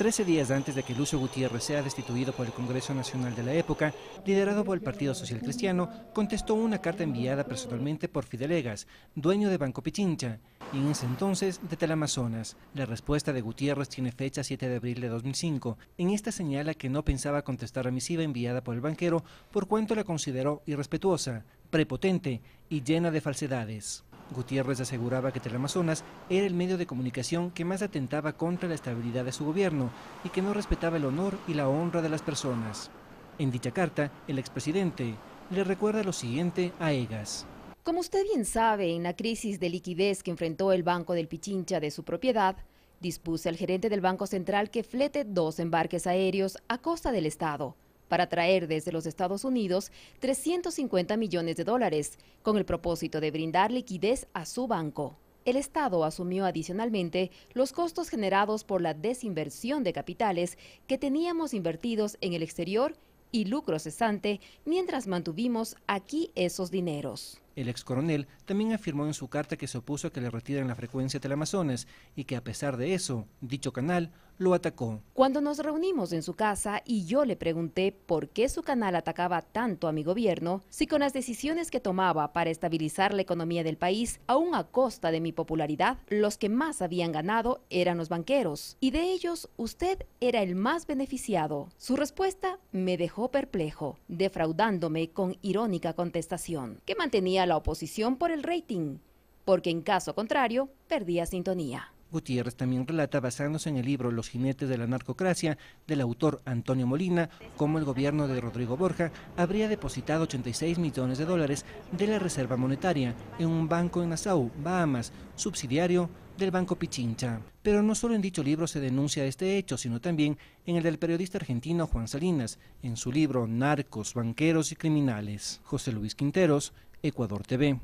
Trece días antes de que Lucio Gutiérrez sea destituido por el Congreso Nacional de la época, liderado por el Partido Social Cristiano, contestó una carta enviada personalmente por Fidelegas, dueño de Banco Pichincha, y en ese entonces de Telamazonas. La respuesta de Gutiérrez tiene fecha 7 de abril de 2005. En esta señala que no pensaba contestar la misiva enviada por el banquero por cuanto la consideró irrespetuosa, prepotente y llena de falsedades. Gutiérrez aseguraba que Teleamazonas era el medio de comunicación que más atentaba contra la estabilidad de su gobierno y que no respetaba el honor y la honra de las personas. En dicha carta, el expresidente le recuerda lo siguiente a Egas. Como usted bien sabe, en la crisis de liquidez que enfrentó el Banco del Pichincha de su propiedad, dispuse al gerente del Banco Central que flete dos embarques aéreos a costa del Estado para traer desde los Estados Unidos 350 millones de dólares, con el propósito de brindar liquidez a su banco. El Estado asumió adicionalmente los costos generados por la desinversión de capitales que teníamos invertidos en el exterior y lucro cesante mientras mantuvimos aquí esos dineros. El ex coronel también afirmó en su carta que se opuso a que le retiren la frecuencia del Amazonas y que a pesar de eso, dicho canal lo atacó. Cuando nos reunimos en su casa y yo le pregunté por qué su canal atacaba tanto a mi gobierno, si con las decisiones que tomaba para estabilizar la economía del país, aún a costa de mi popularidad, los que más habían ganado eran los banqueros y de ellos usted era el más beneficiado. Su respuesta me dejó perplejo, defraudándome con irónica contestación, que mantenía a la oposición por el rating, porque en caso contrario perdía sintonía. Gutiérrez también relata, basándose en el libro Los jinetes de la narcocracia, del autor Antonio Molina, cómo el gobierno de Rodrigo Borja habría depositado 86 millones de dólares de la Reserva Monetaria en un banco en Nassau, Bahamas, subsidiario del Banco Pichincha. Pero no solo en dicho libro se denuncia este hecho, sino también en el del periodista argentino Juan Salinas, en su libro Narcos, Banqueros y Criminales. José Luis Quinteros, Ecuador TV.